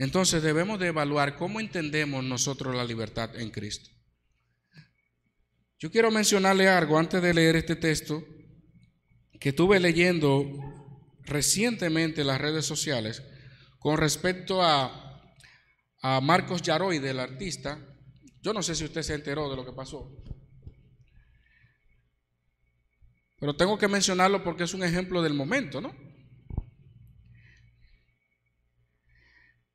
Entonces debemos de evaluar cómo entendemos nosotros la libertad en Cristo. Yo quiero mencionarle algo antes de leer este texto que estuve leyendo recientemente en las redes sociales con respecto a, Marcos Yaroy, del artista. Yo no sé si usted se enteró de lo que pasó. Pero tengo que mencionarlo porque es un ejemplo del momento, ¿no?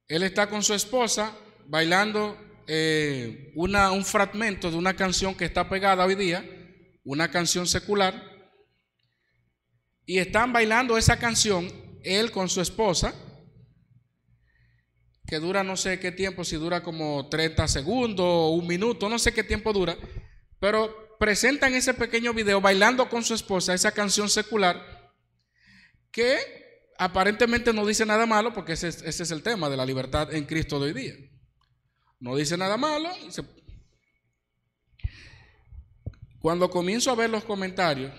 Él está con su esposa bailando eh, un fragmento de una canción que está pegada hoy día, una canción secular, y están bailando esa canción, él con su esposa, que dura no sé qué tiempo, si dura como 30 segundos, un minuto, no sé qué tiempo dura, pero presentan ese pequeño video bailando con su esposa esa canción secular que aparentemente no dice nada malo, porque ese es, el tema de la libertad en Cristo de hoy día. No dice nada malo. Cuando comienzo a ver los comentarios,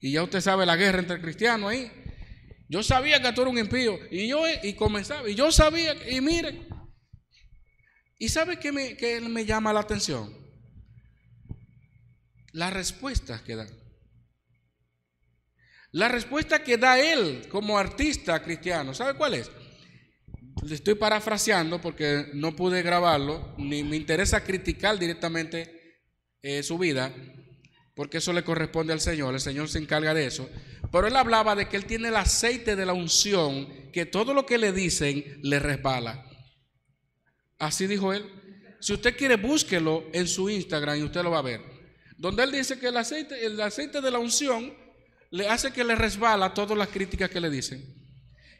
y ya usted sabe la guerra entre cristianos ahí, yo sabía que tú eras un impío, y yo y comenzaba, y yo sabía, y mire, ¿y sabe qué me, qué me llama la atención? Las respuestas que dan. La respuesta que da él como artista cristiano, ¿sabe cuál es? Le estoy parafraseando porque no pude grabarlo, ni me interesa criticar directamente eh, su vida, porque eso le corresponde al Señor, el Señor se encarga de eso. Pero él hablaba de que él tiene el aceite de la unción, que todo lo que le dicen le resbala. Así dijo él. Si usted quiere, búsquelo en su Instagram y usted lo va a ver. Donde él dice que el aceite, el aceite de la unción le hace que le resbala todas las críticas que le dicen.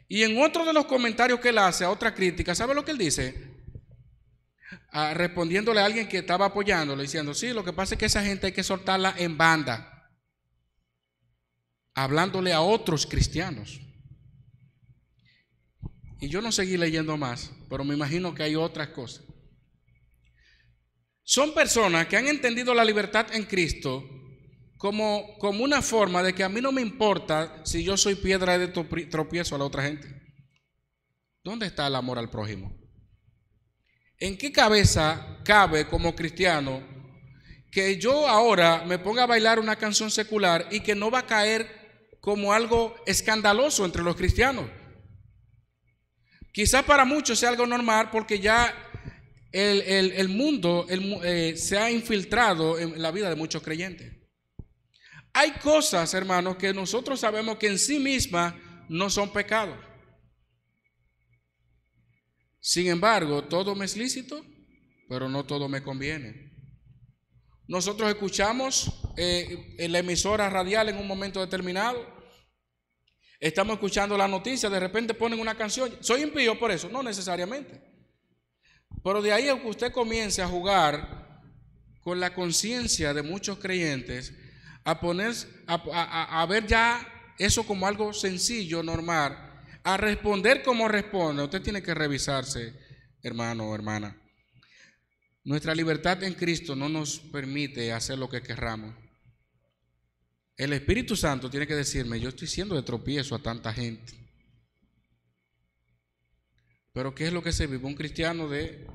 Y en otro de los comentarios que él hace a otra crítica, ¿sabe lo que él dice? Ah, respondiéndole a alguien que estaba apoyándolo diciendo, sí, lo que pasa es que esa gente hay que soltarla en banda. Hablándole a otros cristianos. Y yo no seguí leyendo más, pero me imagino que hay otras cosas. Son personas que han entendido la libertad en Cristo como, una forma de que a mí no me importa si yo soy piedra de tropiezo a la otra gente. ¿Dónde está el amor al prójimo? ¿En qué cabeza cabe como cristiano que yo ahora me ponga a bailar una canción secular y que no va a caer como algo escandaloso entre los cristianos? Quizás para muchos sea algo normal porque ya el, mundo eh, se ha infiltrado en la vida de muchos creyentes hay cosas, hermanos, que nosotros sabemos que en sí mismas no son pecado. Sin embargo, todo me es lícito, pero no todo me conviene. Nosotros escuchamos eh, en la emisora radial en un momento determinado. Estamos escuchando la noticia, de repente ponen una canción. Soy impío por eso, no necesariamente. Pero de ahí que usted comience a jugar con la conciencia de muchos creyentes, a a, ver ya eso como algo sencillo, normal, a responder como responde. Usted tiene que revisarse, hermano o hermana. Nuestra libertad en Cristo no nos permite hacer lo que querramos. El Espíritu Santo tiene que decirme, yo estoy siendo de tropiezo a tanta gente. Pero ¿qué es lo que se vive un cristiano de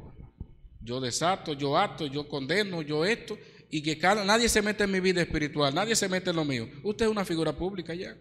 yo desato, yo ato, yo condeno, yo esto? y que cada, nadie se mete en mi vida espiritual, nadie se mete en lo mío. Usted es una figura pública ya.